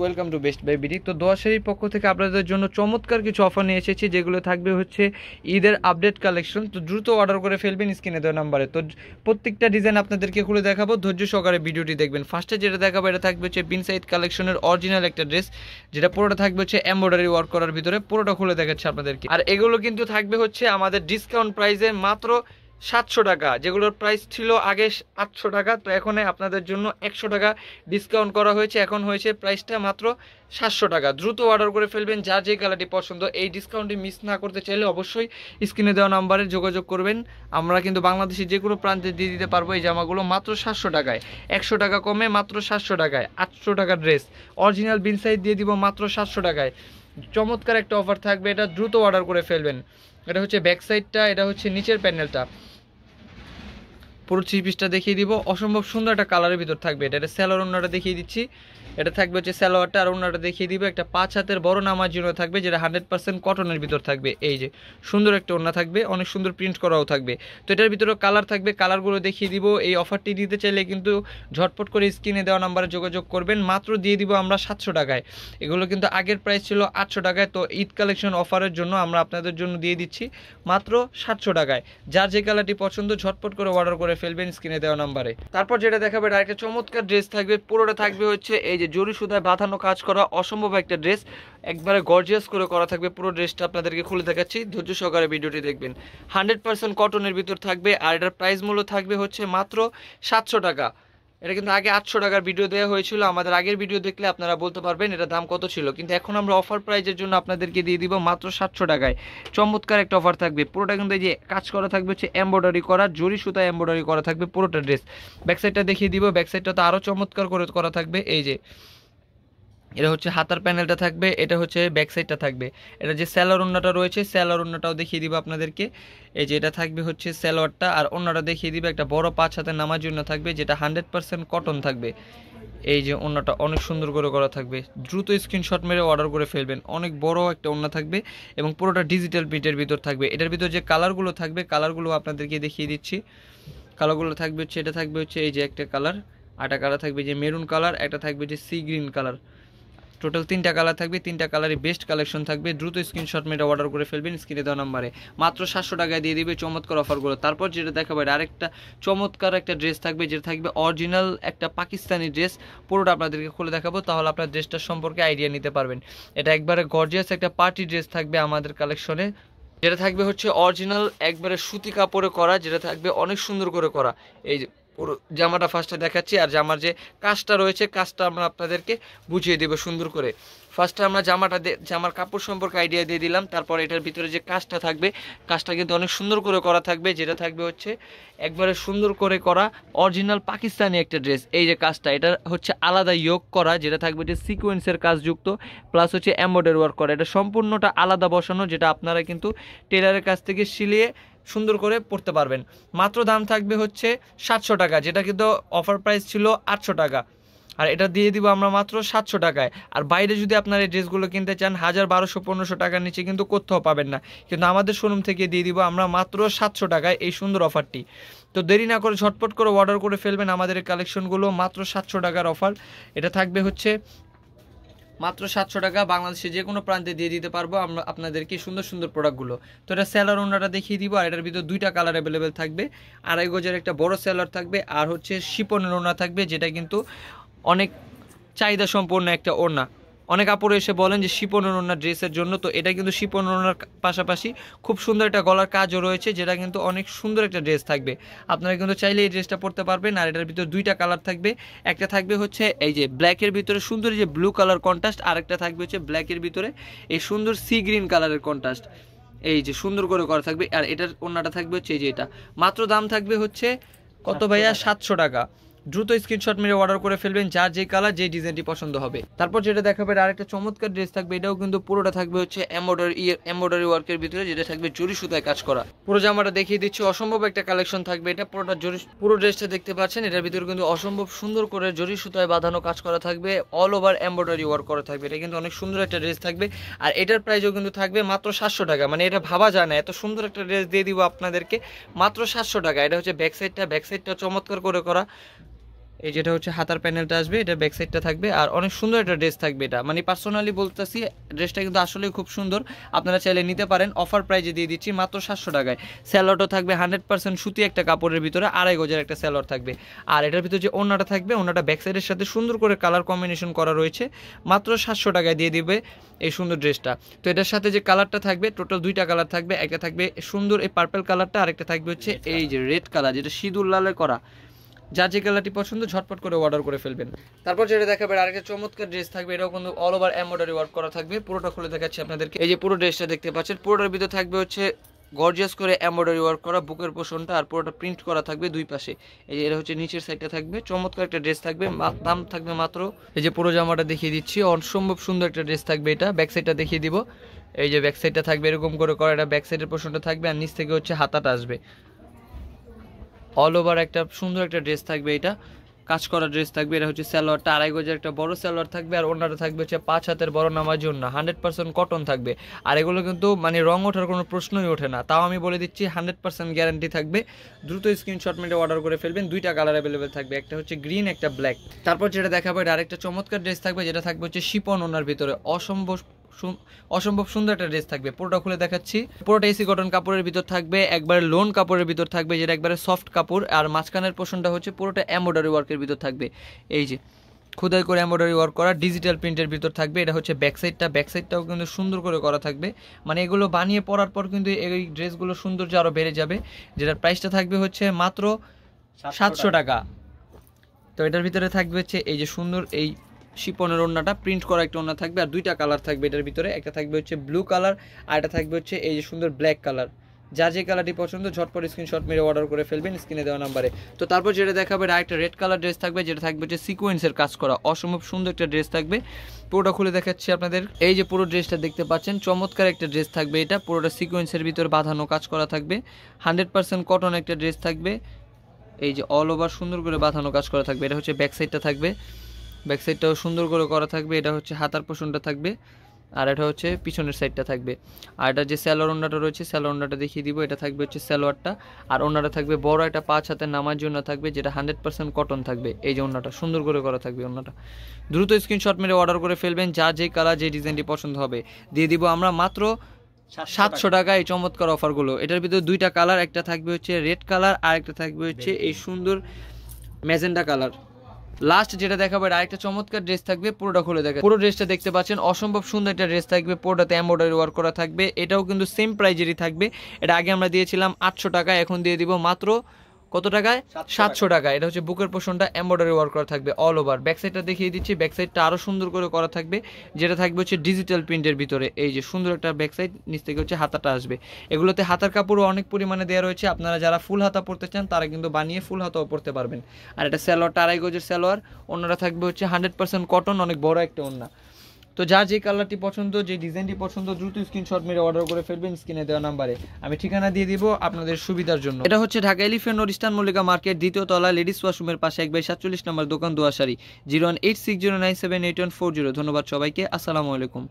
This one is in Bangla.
welcome to best buy BD তো দশের পক্ষ থেকে আপনাদের জন্য চমৎকার কিছু অফার নিয়ে এসেছি যেগুলো থাকবে হচ্ছে ঈদের আপডেট কালেকশন তো দ্রুত অর্ডার করে ফেলবেন স্ক্রিনে দেওয়া নাম্বারে তো প্রত্যেকটা ডিজাইন আপনাদেরকে খুলে দেখাবো ধৈর্য সহকারে ভিডিওটি দেখবেন ফার্স্টে যেটা দেখাবো এটা থাকবে হচ্ছে বিনসাইড কালেকশনের অরিজিনাল একটা ড্রেস যেটা পুরোটা থাকবে হচ্ছে এম্ব্রয়ডারি ওয়ার্ক করার ভিতরে পুরোটা খুলে দেখাচ্ছে আপনাদেরকে আর এগুলো কিন্তু থাকবে হচ্ছে আমাদের ডিসকাউন্ট প্রাইসে মাত্র সাতশো টাকা যেগুলোর প্রাইস ছিল আগে আটশো টাকা তো এখন আপনাদের জন্য একশো টাকা ডিসকাউন্ট করা হয়েছে এখন হয়েছে প্রাইসটা মাত্র সাতশো টাকা দ্রুত অর্ডার করে ফেলবেন যার যে কালারটি পছন্দ এই ডিসকাউন্টটি মিস না করতে চাইলে অবশ্যই স্ক্রিনে দেওয়া নাম্বারে যোগাযোগ করবেন আমরা কিন্তু বাংলাদেশের যে কোনো প্রান্তে দিয়ে দিতে পারবো এই জামাগুলো মাত্র সাতশো টাকায় একশো টাকা কমে মাত্র সাতশো টাকায় আটশো টাকা ড্রেস অরিজিনাল বিন সাইজ দিয়ে দিব মাত্র সাতশো টাকায় চমৎকার একটা অফার থাকবে এটা দ্রুত অর্ডার করে ফেলবেন এটা হচ্ছে ব্যাক সাইডটা এটা হচ্ছে নিচের প্যানেলটা পুরো থ্রি পিসটা দেখিয়ে দিব অসম্ভব সুন্দর একটা কালারের ভিতর থাকবে এটা এটা স্যালোর অন্যটা দেখিয়ে দিচ্ছি এটা থাকবে হচ্ছে স্যালোয়ারটা আর অন্যটা দেখিয়ে দিবে একটা পাঁচ হাতের বড় নামার জন্য থাকবে যেটা হান্ড্রেড পার্সেন্ট কটনের ভিতর থাকবে এই যে সুন্দর একটা ওনা থাকবে অনেক সুন্দর প্রিন্ট করাও থাকবে তো এটার ভিতরে কালার থাকবে কালারগুলো দেখিয়ে দিব এই অফারটি দিতে চাইলে কিন্তু ঝটপট করে স্ক্রিনে দেওয়া নাম্বারে যোগাযোগ করবেন মাত্র দিয়ে দিব আমরা সাতশো টাকায় এগুলো কিন্তু আগের প্রাইস ছিল আটশো টাকায় তো ঈদ কালেকশন অফারের জন্য আমরা আপনাদের জন্য দিয়ে দিচ্ছি মাত্র সাতশো টাকায় যার যে কালারটি পছন্দ ঝটপট করে অর্ডার করে ফেলবেন স্ক্রিনে দেওয়া নাম্বারে তারপর যেটা দেখাবে একটা চমৎকার ড্রেস থাকবে পুরোটা থাকবে হচ্ছে এই যে জরি সুদায় বাঁধানো কাজ করা অসম্ভব একটা ড্রেস একবারে গর্জিয়াস করে করা থাকবে পুরো ড্রেসটা আপনাদেরকে খুলে দেখাচ্ছি ধৈর্য সহকারে ভিডিওটি দেখবেন হান্ড্রেড পার্সেন্ট কটনের ভিতর থাকবে আর এটার প্রাইস মূল্য থাকবে হচ্ছে মাত্র সাতশো টাকা এটা কিন্তু আগে আটশো টাকার ভিডিও দেওয়া হয়েছিল আমাদের আগের ভিডিও দেখলে আপনারা বলতে পারবেন এটা দাম কত ছিল কিন্তু এখন আমরা অফার প্রাইজের জন্য আপনাদেরকে দিয়ে দিব মাত্র সাতশো টাকায় চমৎকার একটা অফার থাকবে পুরোটা কিন্তু এই যে কাজ করা থাকবে হচ্ছে এম্ব্রয়ডারি করা জরি সুতা এম্ব্রয়ডারি করা থাকবে পুরোটা ড্রেস ব্যাকসাইডটা দেখিয়ে দিব ব্যাকসাইডটা তো আরও চমৎকার করে করা থাকবে এই যে এটা হচ্ছে হাতার প্যানেলটা থাকবে এটা হচ্ছে ব্যাক সাইডটা থাকবে এটা যে স্যালোয়ার অন্যটা রয়েছে স্যালোয়ার অন্যটাও দেখিয়ে দিব আপনাদেরকে এই যে এটা থাকবে হচ্ছে স্যালোয়ারটা আর অন্যটা দেখিয়ে দিবে একটা বড় পাঁচ হাতে নামার জন্য থাকবে যেটা হান্ড্রেড পারসেন্ট কটন থাকবে এই যে ওনাটা অনেক সুন্দর করে করা থাকবে দ্রুত স্ক্রিনশট মেরে অর্ডার করে ফেলবেন অনেক বড় একটা ওনা থাকবে এবং পুরোটা ডিজিটাল প্রিন্টের ভিতর থাকবে এটার ভিতর যে কালারগুলো থাকবে কালারগুলো আপনাদেরকে দেখিয়ে দিচ্ছি কালারগুলো থাকবে হচ্ছে এটা থাকবে হচ্ছে এই যে একটা কালার আটা কালার থাকবে যে মেরুন কালার একটা থাকবে যে সি গ্রিন কালার টোটাল তিনটা কালার থাকবে তিনটা কালারই বেস্ট কালেকশন থাকবে দ্রুত স্ক্রিনশট মেরে অর্ডার করে ফেলবেন স্ক্রিনে দেওয়া নাম্বারে মাত্র সাতশো টাকায় দিয়ে দিবে চমৎকার অফারগুলো তারপর যেটা দেখাবো আরেকটা চমৎকার একটা ড্রেস থাকবে যেটা থাকবে অরিজিনাল একটা পাকিস্তানি ড্রেস পুরোটা আপনাদেরকে খুলে দেখাবো তাহলে আপনার ড্রেসটার সম্পর্কে আইডিয়া নিতে পারবেন এটা একবারে গর্জিয়াস একটা পার্টি ড্রেস থাকবে আমাদের কালেকশনে যেটা থাকবে হচ্ছে অরিজিনাল একবারে সুতি কাপড়ে করা যেটা থাকবে অনেক সুন্দর করে করা এই ওর জামাটা ফার্স্টে দেখাচ্ছি আর জামার যে কাজটা রয়েছে কাজটা আমরা আপনাদেরকে বুঝিয়ে দেবো সুন্দর করে ফার্স্টে আমরা জামাটা জামার কাপড় সম্পর্কে আইডিয়া দিয়ে দিলাম তারপর এটার ভিতরে যে কাজটা থাকবে কাজটা কিন্তু অনেক সুন্দর করে করা থাকবে যেটা থাকবে হচ্ছে একবারে সুন্দর করে করা অরিজিনাল পাকিস্তানি একটা ড্রেস এই যে কাজটা এটা হচ্ছে আলাদা ইয়োগ করা যেটা থাকবে যে সিকোয়েন্সের কাজযুক্ত প্লাস হচ্ছে অ্যাম্বয়ডারি ওয়ার্ক করা এটা সম্পূর্ণটা আলাদা বসানো যেটা আপনারা কিন্তু টেলারের কাছ থেকে সিলিয়ে সুন্দর করে পড়তে পারবেন মাত্র দাম থাকবে হচ্ছে সাতশো টাকা যেটা কিন্তু অফার প্রাইস ছিল আটশো টাকা আর এটা দিয়ে দিব আমরা মাত্র সাতশো টাকায় আর বাইরে যদি আপনার এই ড্রেসগুলো কিনতে চান হাজার বারোশো পনেরোশো টাকার নিচে কিন্তু কোথাও পাবেন না কিন্তু আমাদের শোরুম থেকে দিয়ে দিব আমরা মাত্র সাতশো টাকায় এই সুন্দর অফারটি তো দেরি না করে ঝটপট করে অর্ডার করে ফেলবেন আমাদের কালেকশনগুলো মাত্র সাতশো টাকার অফার এটা থাকবে হচ্ছে মাত্র সাতশো টাকা বাংলাদেশে যে কোনো প্রান্তে দিয়ে দিতে পারবো আমরা আপনাদেরকে সুন্দর সুন্দর প্রোডাক্টগুলো তো এটা সেলার ওনারা দেখিয়ে দিব আর এটার ভিতর দুইটা কালার অ্যাভেলেবেল থাকবে আড়াই গজের একটা বড় সেলার থাকবে আর হচ্ছে শিপনের ওনা থাকবে যেটা কিন্তু অনেক চাহিদা সম্পন্ন একটা ওড়না অনেক আপুরে এসে বলেন যে শিপন ওনার ড্রেসের জন্য তো এটা কিন্তু শিপন ওনার পাশাপাশি খুব সুন্দর একটা গলার কাজও রয়েছে যেটা কিন্তু অনেক সুন্দর একটা ড্রেস থাকবে আপনারা কিন্তু চাইলে এই ড্রেসটা পরতে পারবেন আর এটার ভিতরে দুইটা কালার থাকবে একটা থাকবে হচ্ছে এই যে ব্ল্যাকের ভিতরে সুন্দর যে ব্লু কালার কন্ট্রাস্ট আর একটা থাকবে হচ্ছে ব্ল্যাকের ভিতরে এই সুন্দর সি গ্রিন কালারের কন্ট্রাস্ট এই যে সুন্দর করে করা থাকবে আর এটার অন্যটা থাকবে হচ্ছে এই যে এটা মাত্র দাম থাকবে হচ্ছে কত ভাইয়া সাতশো টাকা দ্রুত স্ক্রিনশট মেরে অর্ডার করে ফেলবেন যার যে কালার যে ডিজাইনটি পছন্দ হবে তারপর যেটা দেখাবে আর একটা চমৎকার ড্রেস থাকবে এটাও কিন্তু পুরোটা থাকবে হচ্ছে এমব্রয়ডারি এমব্রয়ডারি ওয়ার্কের ভিতরে যেটা থাকবে জরি সুতায় কাজ করা পুরো জামাটা দেখিয়ে দিচ্ছি অসম্ভব একটা কালেকশন থাকবে এটা পুরোটা জরি পুরো ড্রেসটা দেখতে পাচ্ছেন এটার ভিতরে কিন্তু অসম্ভব সুন্দর করে জরি সুতায় বাঁধানো কাজ করা থাকবে অল ওভার এমব্রয়ডারি ওয়ার্ক করা থাকবে এটা কিন্তু অনেক সুন্দর একটা ড্রেস থাকবে আর এটার প্রাইসও কিন্তু থাকবে মাত্র সাতশো টাকা মানে এটা ভাবা যায় না এত সুন্দর একটা ড্রেস দিয়ে দিব আপনাদেরকে মাত্র সাতশো টাকা এটা হচ্ছে ব্যাকসাইডটা ব্যাকসাইডটা চমৎকার করে করা এই যেটা হচ্ছে হাতার প্যানেলটা আসবে এটা ব্যাক সাইডটা থাকবে আর অনেক সুন্দর একটা ড্রেস থাকবে এটা মানে পার্সোনালি বলতেছি ড্রেসটা কিন্তু আসলে খুব সুন্দর আপনারা চাইলে নিতে পারেন অফার প্রাইজে দিয়ে দিচ্ছি মাত্র সাতশো টাকায় স্যালোটও থাকবে হান্ড্রেড পার্সেন্ট সুতি একটা কাপড়ের ভিতরে আড়াই গজের একটা স্যালোট থাকবে আর এটার ভিতরে যে ওনাটা থাকবে ওনাটা ব্যাক সাইডের সাথে সুন্দর করে কালার কম্বিনেশন করা রয়েছে মাত্র সাতশো টাকায় দিয়ে দিবে এই সুন্দর ড্রেসটা তো এটার সাথে যে কালারটা থাকবে টোটাল দুইটা কালার থাকবে একটা থাকবে সুন্দর এই পার্পেল কালারটা আরেকটা থাকবে হচ্ছে এই যে রেড কালার যেটা সিঁদুর লালের করা যা যে কালারটি পছন্দ ঝটপট করে অর্ডার করে ফেলবেন তারপর যেটা দেখাবে আর একটা চমৎকার ড্রেস থাকবে এটাও কিন্তু অল ওভার এম্বয়ডারি ওয়ার্ক করা থাকবে পুরোটা খুলে দেখাচ্ছি আপনাদেরকে এই যে পুরো ড্রেসটা দেখতে পাচ্ছেন পুরোটার ভিতরে থাকবে হচ্ছে গর্জিয়াস করে এম্বয়ডারি ওয়ার্ক করা বুকের পোষণটা আর পুরোটা প্রিন্ট করা থাকবে দুই পাশে এই যে এটা হচ্ছে নিচের সাইডটা থাকবে চমৎকার একটা ড্রেস থাকবে দাম থাকবে মাত্র এই যে পুরো জামাটা দেখিয়ে দিচ্ছি অসম্ভব সুন্দর একটা ড্রেস থাকবে এটা ব্যাক সাইডটা দেখিয়ে দিব এই যে ব্যাক সাইডটা থাকবে এরকম করে করা এটা ব্যাক সাইডের পোষণটা থাকবে আর নিচ থেকে হচ্ছে হাতাটা আসবে অল ওভার একটা সুন্দর একটা ড্রেস থাকবে এটা কাজ করা ড্রেস থাকবে এটা হচ্ছে স্যালোয়ারটা আড়াই গজের একটা বড় স্যালোয়ার থাকবে আর অন্যটা থাকবে হচ্ছে পাঁচ হাতের বড় নামার জন্য হান্ড্রেড পার্সেন্ট কটন থাকবে আর এগুলো কিন্তু মানে রং ওঠার কোনো প্রশ্নই ওঠে না তাও আমি বলে দিচ্ছি হান্ড্রেড পার্সেন্ট গ্যারান্টি থাকবে দ্রুত স্ক্রিনশট মেটে অর্ডার করে ফেলবেন দুইটা কালার অ্যাভেলেবেল থাকবে একটা হচ্ছে গ্রিন একটা ব্ল্যাক তারপর যেটা দেখাবো এটা আরেকটা চমৎকার ড্রেস থাকবে যেটা থাকবে হচ্ছে শিপন ওনার ভিতরে অসম্ভব অসম্ভব সুন্দর একটা ড্রেস থাকবে পুরোটা খুলে দেখাচ্ছি পুরোটা এসি কটন কাপড়ের ভিতর থাকবে একবারে লোন কাপড়ের ভিতর থাকবে যেটা একবারে সফট কাপড় আর মাঝখানের পোষণটা হচ্ছে পুরোটা এম্বয়ডারি ওয়ার্কের ভিতর থাকবে এই যে খুদাই করে এম্বয়ডারি ওয়ার্ক করা ডিজিটাল প্রিন্টের ভিতর থাকবে এটা হচ্ছে ব্যাকসাইডটা ব্যাকসাইডটাও কিন্তু সুন্দর করে করা থাকবে মানে এগুলো বানিয়ে পরার পর কিন্তু এই ড্রেসগুলো সৌন্দর্য আরও বেড়ে যাবে যেটার প্রাইসটা থাকবে হচ্ছে মাত্র সাতশো টাকা তো এটার ভিতরে থাকবে হচ্ছে এই যে সুন্দর এই শিপনের ওড়নাটা প্রিন্ট করা একটা ওড়না থাকবে আর দুইটা কালার থাকবে এটার ভিতরে একটা থাকবে হচ্ছে ব্লু কালার আর একটা থাকবে হচ্ছে এই যে সুন্দর ব্ল্যাক কালার যা যে কালারটি পছন্দ ঝটপট স্ক্রিনশট মেরে অর্ডার করে ফেলবেন স্ক্রিনে দেওয়া নাম্বারে তো তারপর যেটা দেখাবে একটা রেড কালার ড্রেস থাকবে যেটা থাকবে হচ্ছে সিকোয়েন্সের কাজ করা অসম্ভব সুন্দর একটা ড্রেস থাকবে পুরোটা খুলে দেখাচ্ছি আপনাদের এই যে পুরো ড্রেসটা দেখতে পাচ্ছেন চমৎকার একটা ড্রেস থাকবে এটা পুরোটা সিকোয়েন্সের ভিতরে বাঁধানো কাজ করা থাকবে হান্ড্রেড পার্সেন্ট কটন একটা ড্রেস থাকবে এই যে অল ওভার সুন্দর করে বাঁধানো কাজ করা থাকবে এটা হচ্ছে ব্যাক সাইডটা থাকবে ব্যাক সাইডটাও সুন্দর করে করা থাকবে এটা হচ্ছে হাতার পোষণটা থাকবে আর এটা হচ্ছে পিছনের সাইডটা থাকবে আর এটা যে স্যালোয়ার ওনাটা রয়েছে স্যালোয়ার ওনাটা দেখিয়ে দিব এটা থাকবে হচ্ছে স্যালোয়ারটা আর ওনাটা থাকবে বড় একটা পাঁচ হাতে নামার জন্য থাকবে যেটা হান্ড্রেড পার্সেন্ট কটন থাকবে এই যে ওনাটা সুন্দর করে করা থাকবে ওনাটা দ্রুত স্ক্রিনশট মেরে অর্ডার করে ফেলবেন যা যে কালার যে ডিজাইনটি পছন্দ হবে দিয়ে দিব আমরা মাত্র সাতশো টাকা এই চমৎকার অফারগুলো এটার ভিতরে দুইটা কালার একটা থাকবে হচ্ছে রেড কালার আর একটা থাকবে হচ্ছে এই সুন্দর ম্যাজেন্ডা কালার লাস্ট যেটা আর আরেকটা চমৎকার ড্রেস থাকবে পুরোটা খুলে দেখা পুরো ড্রেসটা দেখতে পাচ্ছেন অসম্ভব সুন্দর একটা ড্রেস থাকবে পুরোটাতে এম্বয়ডারি ওয়ার্ক করা থাকবে এটাও কিন্তু সেম প্রাইজেরই থাকবে এটা আগে আমরা দিয়েছিলাম আটশো টাকা এখন দিয়ে দিব মাত্র কত টাকায় সাতশো টাকা এটা হচ্ছে বুকের পোষণটা এম্বয়ডারি ওয়ার্ক করা থাকবে অল ওভার ব্যাকসাইডটা দেখিয়ে দিচ্ছি ব্যাকসাইডটা আরও সুন্দর করে করা থাকবে যেটা থাকবে হচ্ছে ডিজিটাল প্রিন্টের ভিতরে এই যে সুন্দর একটা ব্যাকসাইড নিচ থেকে হচ্ছে হাতাটা আসবে এগুলোতে হাতার কাপড়ও অনেক পরিমাণে দেওয়া রয়েছে আপনারা যারা ফুল হাতা পরতে চান তারা কিন্তু বানিয়ে ফুল হাতাও পরতে পারবেন আর এটা সেলোয়ার আড়াই সেলোয়ার অন্যরা থাকবে হচ্ছে হান্ড্রেড পার্সেন্ট কটন অনেক বড় একটা অন্য তো যার যে কালারটি পছন্দ যে ডিজাইনটি পছন্দ দ্রুত স্ক্রিনশট মেরে অর্ডার করে ফেলবেন স্ক্রিনে দেওয়া নাম্বারে আমি ঠিকানা দিয়ে দিব আপনাদের সুবিধার জন্য এটা হচ্ছে Dhaka elephant road eastern Mallika market দ্বিতীয় তলা লেডিস ওয়াশরুমের পাশে এক বাই সাতচল্লিশ নম্বর দোকান দোয়াশারি zero one eight six zero nine seven eight one four zero ধন্যবাদ সবাইকে আসসালামু আলাইকুম